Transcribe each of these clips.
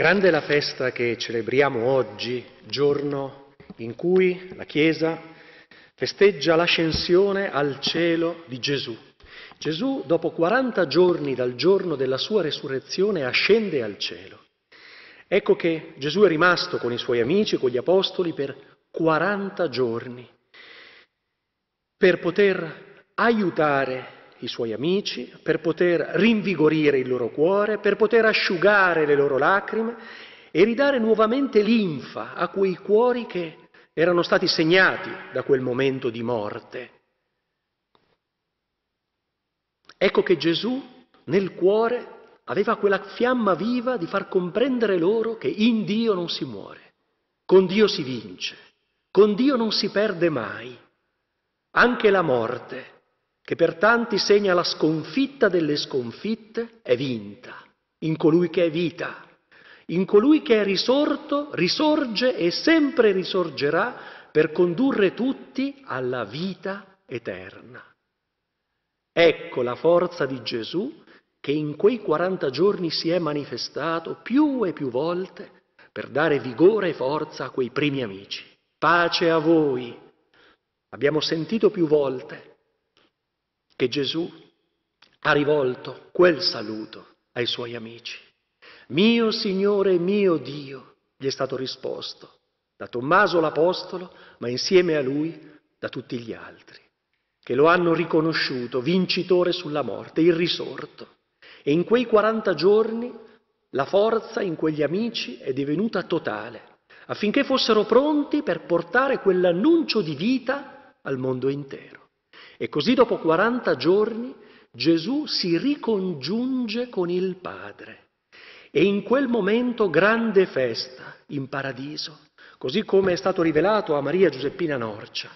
Grande è la festa che celebriamo oggi, giorno in cui la Chiesa festeggia l'ascensione al cielo di Gesù. Gesù, dopo 40 giorni dal giorno della sua resurrezione, ascende al cielo. Ecco che Gesù è rimasto con i suoi amici, con gli apostoli, per 40 giorni, per poter aiutare i suoi amici, per poter rinvigorire il loro cuore, per poter asciugare le loro lacrime e ridare nuovamente linfa a quei cuori che erano stati segnati da quel momento di morte. Ecco che Gesù nel cuore aveva quella fiamma viva di far comprendere loro che in Dio non si muore, con Dio si vince, con Dio non si perde mai, anche la morte che per tanti segna la sconfitta delle sconfitte, è vinta in colui che è vita, in colui che è risorto, risorge e sempre risorgerà per condurre tutti alla vita eterna. Ecco la forza di Gesù che in quei 40 giorni si è manifestato più e più volte per dare vigore e forza a quei primi amici. Pace a voi! Abbiamo sentito più volte che Gesù ha rivolto quel saluto ai suoi amici. Mio Signore, mio Dio, gli è stato risposto da Tommaso l'Apostolo, ma insieme a lui da tutti gli altri, che lo hanno riconosciuto vincitore sulla morte, il risorto. E in quei 40 giorni la forza in quegli amici è divenuta totale, affinché fossero pronti per portare quell'annuncio di vita al mondo intero. E così dopo 40 giorni Gesù si ricongiunge con il Padre. E in quel momento grande festa in paradiso, così come è stato rivelato a Maria Giuseppina Norcia.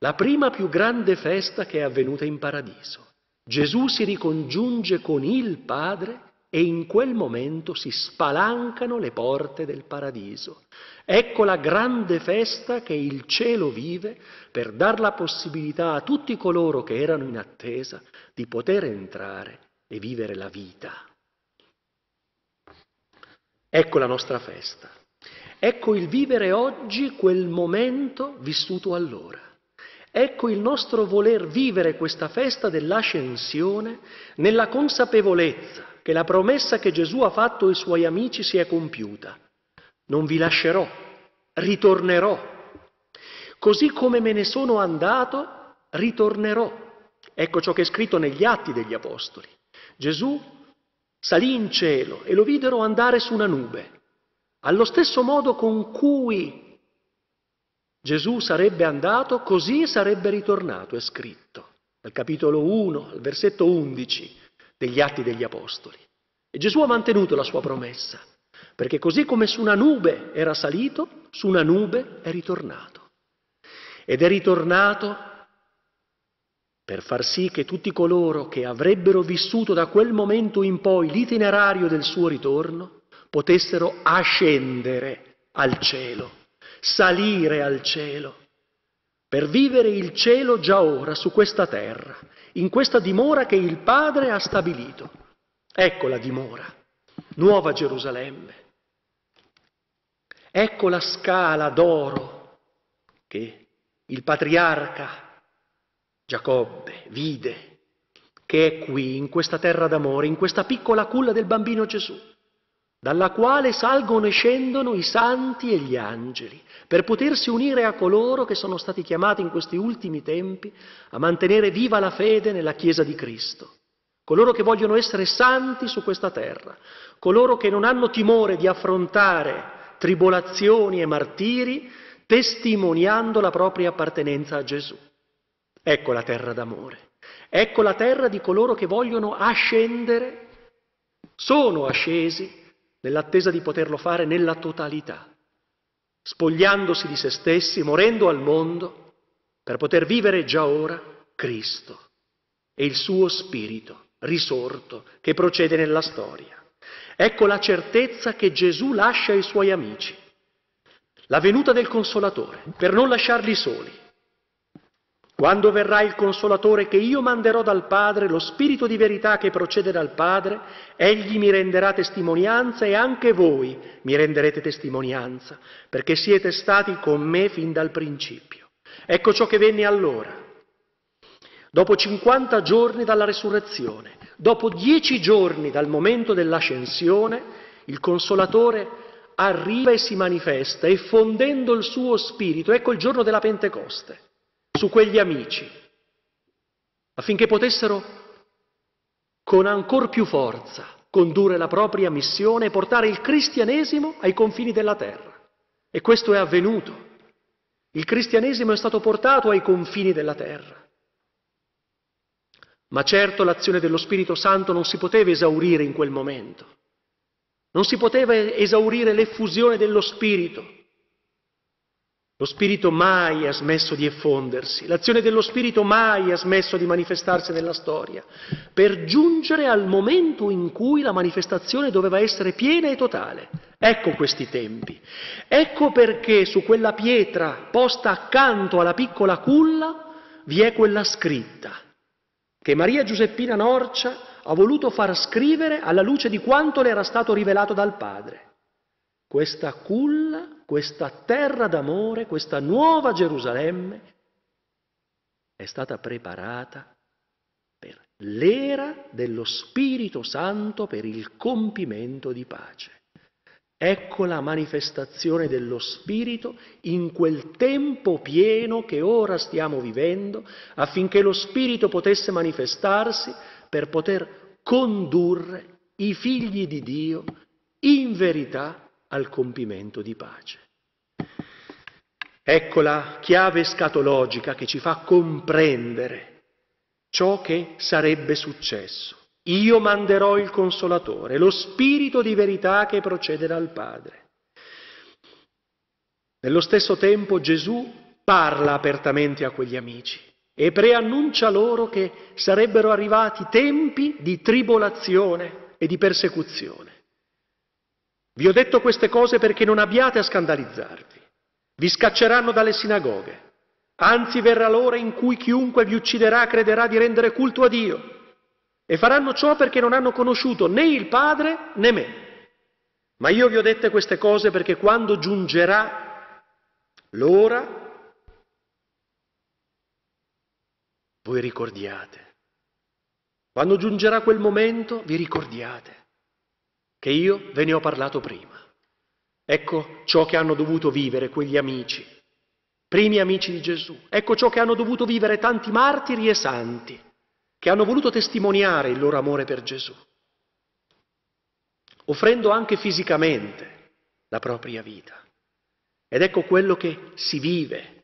La prima più grande festa che è avvenuta in paradiso. Gesù si ricongiunge con il Padre e in quel momento si spalancano le porte del paradiso. Ecco la grande festa che il cielo vive per dar la possibilità a tutti coloro che erano in attesa di poter entrare e vivere la vita. Ecco la nostra festa. Ecco il vivere oggi quel momento vissuto allora. Ecco il nostro voler vivere questa festa dell'ascensione nella consapevolezza che la promessa che Gesù ha fatto ai suoi amici si è compiuta. Non vi lascerò, ritornerò. Così come me ne sono andato, ritornerò. Ecco ciò che è scritto negli atti degli Apostoli. Gesù salì in cielo e lo videro andare su una nube. Allo stesso modo con cui Gesù sarebbe andato, così sarebbe ritornato, è scritto. Al capitolo 1, al versetto 11, degli Atti degli Apostoli. E Gesù ha mantenuto la sua promessa, perché così come su una nube era salito, su una nube è ritornato. Ed è ritornato per far sì che tutti coloro che avrebbero vissuto da quel momento in poi l'itinerario del suo ritorno potessero ascendere al cielo, salire al cielo, per vivere il cielo già ora su questa terra in questa dimora che il Padre ha stabilito. Ecco la dimora, Nuova Gerusalemme. Ecco la scala d'oro che il patriarca Giacobbe vide, che è qui, in questa terra d'amore, in questa piccola culla del bambino Gesù dalla quale salgono e scendono i santi e gli angeli, per potersi unire a coloro che sono stati chiamati in questi ultimi tempi a mantenere viva la fede nella Chiesa di Cristo, coloro che vogliono essere santi su questa terra, coloro che non hanno timore di affrontare tribolazioni e martiri, testimoniando la propria appartenenza a Gesù. Ecco la terra d'amore, ecco la terra di coloro che vogliono ascendere, sono ascesi nell'attesa di poterlo fare nella totalità, spogliandosi di se stessi, morendo al mondo, per poter vivere già ora Cristo e il suo Spirito risorto che procede nella storia. Ecco la certezza che Gesù lascia ai suoi amici, la venuta del Consolatore, per non lasciarli soli, quando verrà il consolatore che io manderò dal Padre, lo Spirito di verità che procede dal Padre, egli mi renderà testimonianza e anche voi mi renderete testimonianza, perché siete stati con me fin dal principio. Ecco ciò che venne allora. Dopo 50 giorni dalla resurrezione, dopo 10 giorni dal momento dell'ascensione, il consolatore arriva e si manifesta, effondendo il suo spirito. Ecco il giorno della Pentecoste su quegli amici, affinché potessero con ancor più forza condurre la propria missione e portare il cristianesimo ai confini della terra. E questo è avvenuto. Il cristianesimo è stato portato ai confini della terra. Ma certo l'azione dello Spirito Santo non si poteva esaurire in quel momento. Non si poteva esaurire l'effusione dello Spirito lo Spirito mai ha smesso di effondersi, l'azione dello Spirito mai ha smesso di manifestarsi nella storia, per giungere al momento in cui la manifestazione doveva essere piena e totale. Ecco questi tempi. Ecco perché su quella pietra posta accanto alla piccola culla vi è quella scritta che Maria Giuseppina Norcia ha voluto far scrivere alla luce di quanto le era stato rivelato dal Padre. Questa culla questa terra d'amore, questa nuova Gerusalemme, è stata preparata per l'era dello Spirito Santo per il compimento di pace. Ecco la manifestazione dello Spirito in quel tempo pieno che ora stiamo vivendo, affinché lo Spirito potesse manifestarsi per poter condurre i figli di Dio in verità al compimento di pace. Ecco la chiave scatologica che ci fa comprendere ciò che sarebbe successo. Io manderò il consolatore, lo spirito di verità che procede dal Padre. Nello stesso tempo Gesù parla apertamente a quegli amici e preannuncia loro che sarebbero arrivati tempi di tribolazione e di persecuzione. Vi ho detto queste cose perché non abbiate a scandalizzarvi. Vi scacceranno dalle sinagoghe. Anzi verrà l'ora in cui chiunque vi ucciderà crederà di rendere culto a Dio. E faranno ciò perché non hanno conosciuto né il Padre né me. Ma io vi ho dette queste cose perché quando giungerà l'ora, voi ricordiate. Quando giungerà quel momento, vi ricordiate che io ve ne ho parlato prima. Ecco ciò che hanno dovuto vivere quegli amici, primi amici di Gesù. Ecco ciò che hanno dovuto vivere tanti martiri e santi, che hanno voluto testimoniare il loro amore per Gesù, offrendo anche fisicamente la propria vita. Ed ecco quello che si vive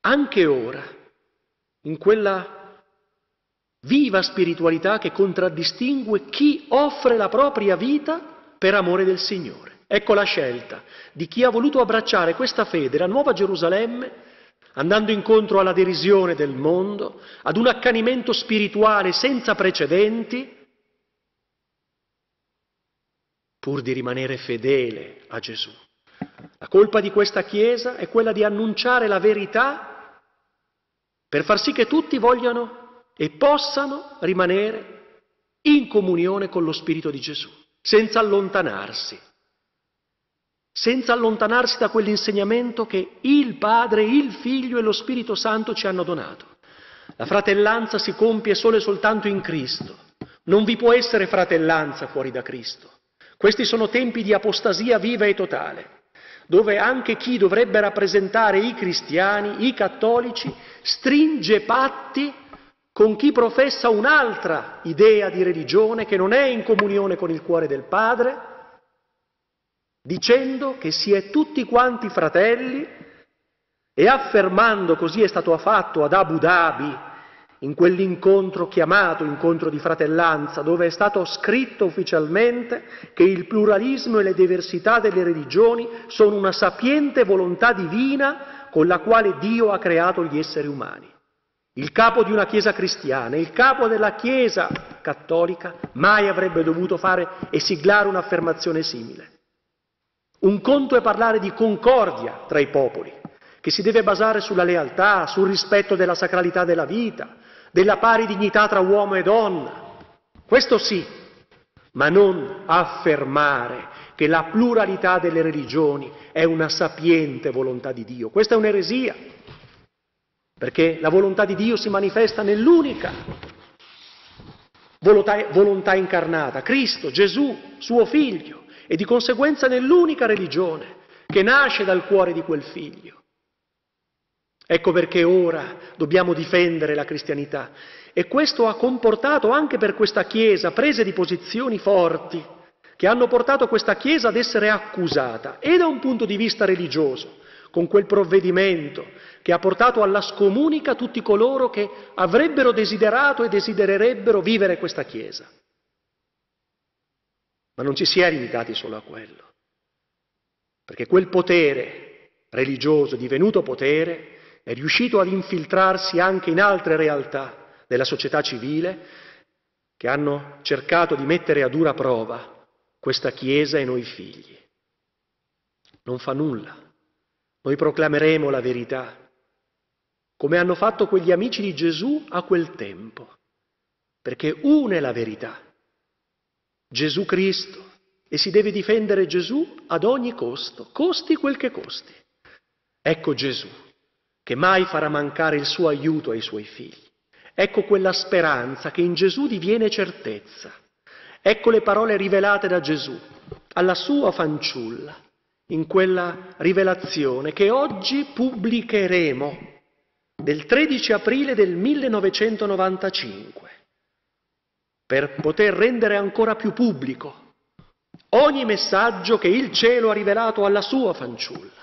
anche ora, in quella viva spiritualità che contraddistingue chi offre la propria vita per amore del Signore. Ecco la scelta di chi ha voluto abbracciare questa fede, la nuova Gerusalemme, andando incontro alla derisione del mondo, ad un accanimento spirituale senza precedenti, pur di rimanere fedele a Gesù. La colpa di questa Chiesa è quella di annunciare la verità per far sì che tutti vogliano e possano rimanere in comunione con lo Spirito di Gesù, senza allontanarsi, senza allontanarsi da quell'insegnamento che il Padre, il Figlio e lo Spirito Santo ci hanno donato. La fratellanza si compie solo e soltanto in Cristo. Non vi può essere fratellanza fuori da Cristo. Questi sono tempi di apostasia viva e totale, dove anche chi dovrebbe rappresentare i cristiani, i cattolici, stringe patti con chi professa un'altra idea di religione che non è in comunione con il cuore del Padre, dicendo che si è tutti quanti fratelli e affermando così è stato fatto ad Abu Dhabi in quell'incontro chiamato incontro di fratellanza, dove è stato scritto ufficialmente che il pluralismo e le diversità delle religioni sono una sapiente volontà divina con la quale Dio ha creato gli esseri umani. Il capo di una Chiesa cristiana, il capo della Chiesa cattolica, mai avrebbe dovuto fare e siglare un'affermazione simile. Un conto è parlare di concordia tra i popoli, che si deve basare sulla lealtà, sul rispetto della sacralità della vita, della pari dignità tra uomo e donna. Questo sì, ma non affermare che la pluralità delle religioni è una sapiente volontà di Dio. Questa è un'eresia perché la volontà di Dio si manifesta nell'unica volontà, volontà incarnata, Cristo, Gesù, suo figlio, e di conseguenza nell'unica religione che nasce dal cuore di quel figlio. Ecco perché ora dobbiamo difendere la cristianità e questo ha comportato anche per questa Chiesa prese di posizioni forti che hanno portato questa Chiesa ad essere accusata e da un punto di vista religioso, con quel provvedimento che ha portato alla scomunica tutti coloro che avrebbero desiderato e desidererebbero vivere questa Chiesa. Ma non ci si è limitati solo a quello, perché quel potere religioso divenuto potere è riuscito ad infiltrarsi anche in altre realtà della società civile che hanno cercato di mettere a dura prova questa Chiesa e noi figli. Non fa nulla. Noi proclameremo la verità come hanno fatto quegli amici di Gesù a quel tempo, perché una è la verità, Gesù Cristo, e si deve difendere Gesù ad ogni costo, costi quel che costi. Ecco Gesù, che mai farà mancare il suo aiuto ai suoi figli. Ecco quella speranza che in Gesù diviene certezza. Ecco le parole rivelate da Gesù alla sua fanciulla, in quella rivelazione che oggi pubblicheremo del 13 aprile del 1995 per poter rendere ancora più pubblico ogni messaggio che il cielo ha rivelato alla sua fanciulla.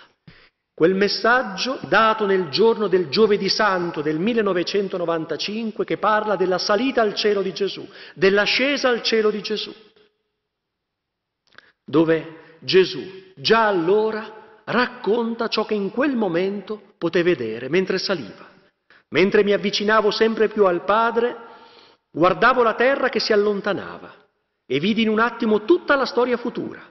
Quel messaggio dato nel giorno del giovedì santo del 1995 che parla della salita al cielo di Gesù, dell'ascesa al cielo di Gesù, dove Gesù già allora racconta ciò che in quel momento poté vedere mentre saliva. Mentre mi avvicinavo sempre più al Padre, guardavo la terra che si allontanava e vidi in un attimo tutta la storia futura.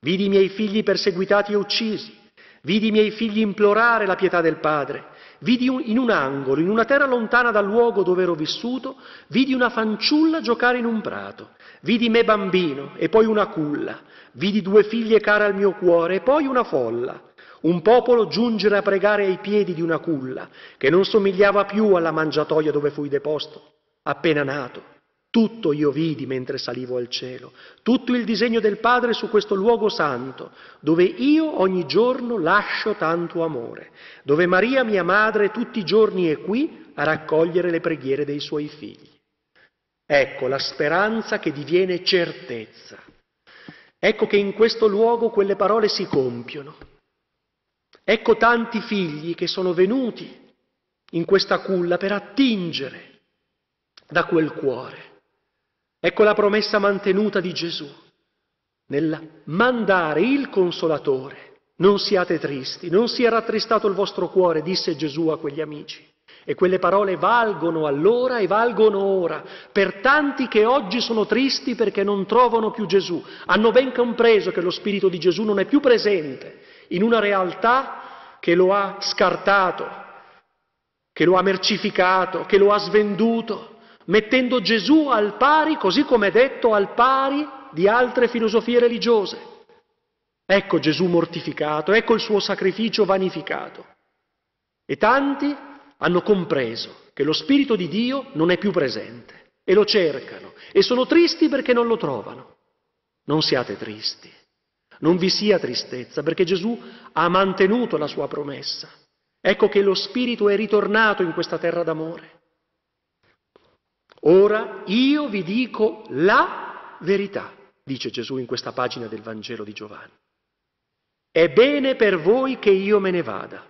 Vidi i miei figli perseguitati e uccisi, vidi i miei figli implorare la pietà del Padre, vidi un, in un angolo, in una terra lontana dal luogo dove ero vissuto, vidi una fanciulla giocare in un prato, vidi me bambino e poi una culla, vidi due figlie care al mio cuore e poi una folla un popolo giungere a pregare ai piedi di una culla, che non somigliava più alla mangiatoia dove fui deposto, appena nato. Tutto io vidi mentre salivo al cielo, tutto il disegno del Padre su questo luogo santo, dove io ogni giorno lascio tanto amore, dove Maria, mia madre, tutti i giorni è qui a raccogliere le preghiere dei suoi figli. Ecco la speranza che diviene certezza. Ecco che in questo luogo quelle parole si compiono. Ecco tanti figli che sono venuti in questa culla per attingere da quel cuore. Ecco la promessa mantenuta di Gesù nel mandare il consolatore. Non siate tristi, non sia rattristato il vostro cuore, disse Gesù a quegli amici. E quelle parole valgono allora e valgono ora per tanti che oggi sono tristi perché non trovano più Gesù, hanno ben compreso che lo Spirito di Gesù non è più presente in una realtà che lo ha scartato, che lo ha mercificato, che lo ha svenduto, mettendo Gesù al pari, così come è detto, al pari di altre filosofie religiose. Ecco Gesù mortificato, ecco il suo sacrificio vanificato. E tanti hanno compreso che lo Spirito di Dio non è più presente e lo cercano e sono tristi perché non lo trovano. Non siate tristi. Non vi sia tristezza perché Gesù ha mantenuto la sua promessa. Ecco che lo Spirito è ritornato in questa terra d'amore. Ora io vi dico la verità, dice Gesù in questa pagina del Vangelo di Giovanni. È bene per voi che io me ne vada,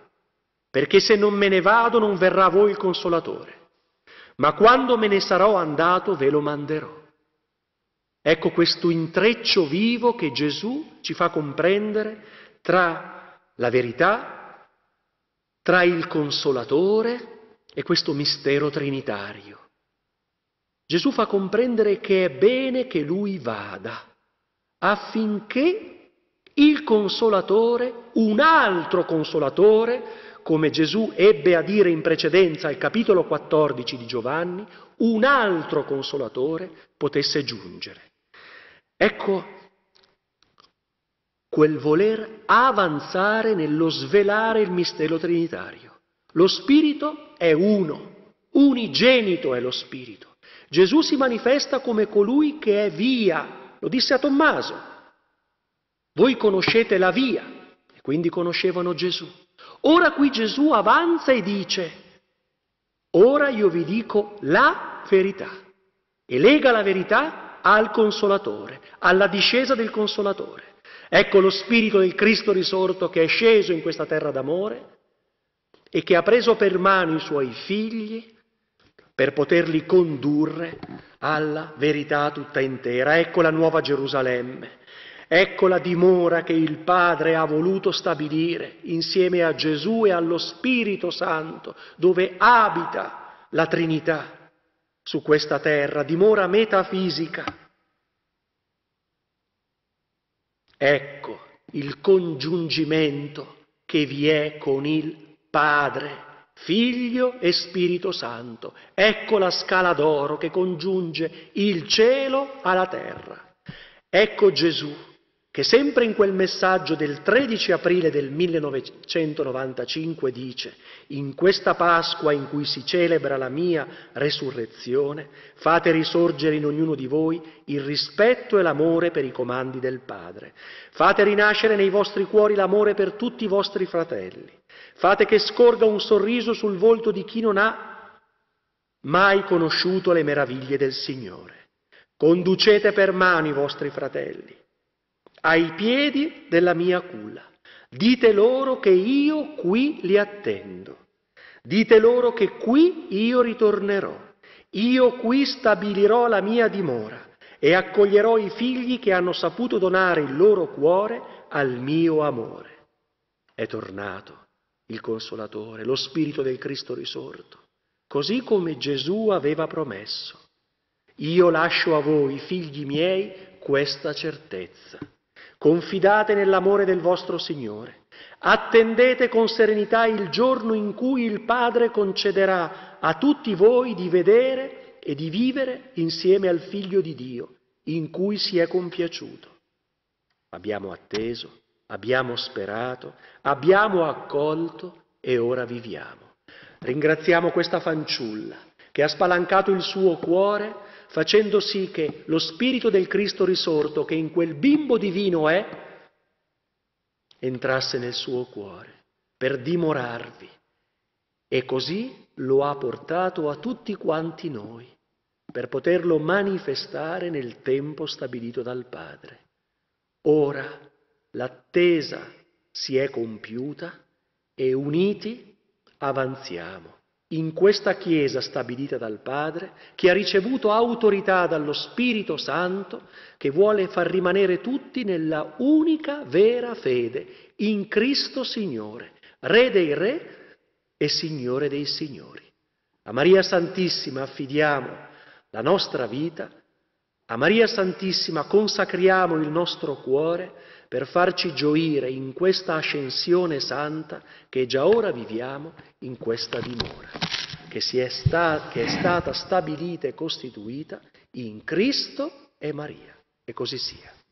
perché se non me ne vado non verrà a voi il consolatore, ma quando me ne sarò andato ve lo manderò. Ecco questo intreccio vivo che Gesù ci fa comprendere tra la verità, tra il consolatore e questo mistero trinitario. Gesù fa comprendere che è bene che lui vada affinché il consolatore, un altro consolatore, come Gesù ebbe a dire in precedenza al capitolo 14 di Giovanni, un altro consolatore potesse giungere. Ecco quel voler avanzare nello svelare il mistero trinitario. Lo Spirito è uno, unigenito è lo Spirito. Gesù si manifesta come colui che è via, lo disse a Tommaso. Voi conoscete la via, e quindi conoscevano Gesù. Ora qui Gesù avanza e dice, ora io vi dico la verità. E lega la verità al Consolatore, alla discesa del Consolatore. Ecco lo spirito del Cristo risorto che è sceso in questa terra d'amore e che ha preso per mano i suoi figli per poterli condurre alla verità tutta intera. Ecco la nuova Gerusalemme, ecco la dimora che il Padre ha voluto stabilire insieme a Gesù e allo Spirito Santo, dove abita la Trinità su questa terra dimora metafisica. Ecco il congiungimento che vi è con il Padre, Figlio e Spirito Santo. Ecco la scala d'oro che congiunge il cielo alla terra. Ecco Gesù che sempre in quel messaggio del 13 aprile del 1995 dice, in questa Pasqua in cui si celebra la mia resurrezione, fate risorgere in ognuno di voi il rispetto e l'amore per i comandi del Padre, fate rinascere nei vostri cuori l'amore per tutti i vostri fratelli, fate che scorga un sorriso sul volto di chi non ha mai conosciuto le meraviglie del Signore, conducete per mano i vostri fratelli, ai piedi della mia culla. Dite loro che io qui li attendo. Dite loro che qui io ritornerò. Io qui stabilirò la mia dimora e accoglierò i figli che hanno saputo donare il loro cuore al mio amore. È tornato il Consolatore, lo Spirito del Cristo risorto, così come Gesù aveva promesso. Io lascio a voi, figli miei, questa certezza. Confidate nell'amore del vostro Signore. Attendete con serenità il giorno in cui il Padre concederà a tutti voi di vedere e di vivere insieme al Figlio di Dio, in cui si è compiaciuto. Abbiamo atteso, abbiamo sperato, abbiamo accolto e ora viviamo. Ringraziamo questa fanciulla che ha spalancato il suo cuore facendo sì che lo spirito del Cristo risorto che in quel bimbo divino è, entrasse nel suo cuore per dimorarvi. E così lo ha portato a tutti quanti noi, per poterlo manifestare nel tempo stabilito dal Padre. Ora l'attesa si è compiuta e uniti avanziamo in questa Chiesa stabilita dal Padre, che ha ricevuto autorità dallo Spirito Santo, che vuole far rimanere tutti nella unica vera fede, in Cristo Signore, Re dei Re e Signore dei Signori. A Maria Santissima affidiamo la nostra vita, a Maria Santissima consacriamo il nostro cuore, per farci gioire in questa ascensione santa che già ora viviamo in questa dimora, che, è, sta, che è stata stabilita e costituita in Cristo e Maria. E così sia.